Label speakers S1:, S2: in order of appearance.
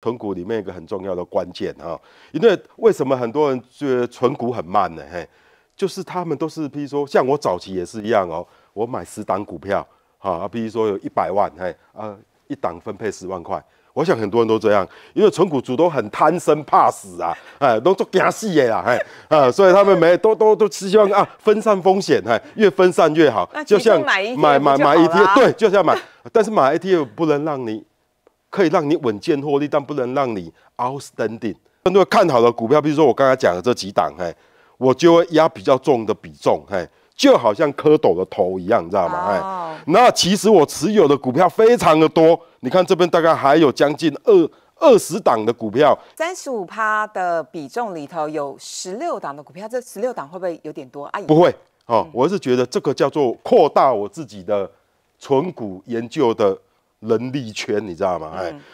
S1: 存股里面一个很重要的关键哈，因为为什么很多人觉得存股很慢呢？嘿，就是他们都是，比如说像我早期也是一样哦，我买十档股票，啊比如说有一百万，嘿啊，一档分配十万块。我想很多人都这样，因为存股主都很贪生怕死啊，哎，都做惊死的啦，嘿，啊，所以他们没都都都希望啊分散风险，哎，越分散越好。就像买买买 ETF，对，就是要买，但是买 ETF 不能让你。可以让你稳健获利，但不能让你 out standing。针对看好的股票，比如说我刚才讲的这几档，嘿，我就会压比较重的比重，嘿，就好像蝌蚪的头一样，你知道吗？哦。那其实我持有的股票非常的多，你看这边大概还有将近二二十档的股票，
S2: 三十五趴的比重里头有十六档的股票，这十六档会不会有点多？啊？不
S1: 会哦，我是觉得这个叫做扩大我自己的存股研究的。人力圈，你知道吗？哎。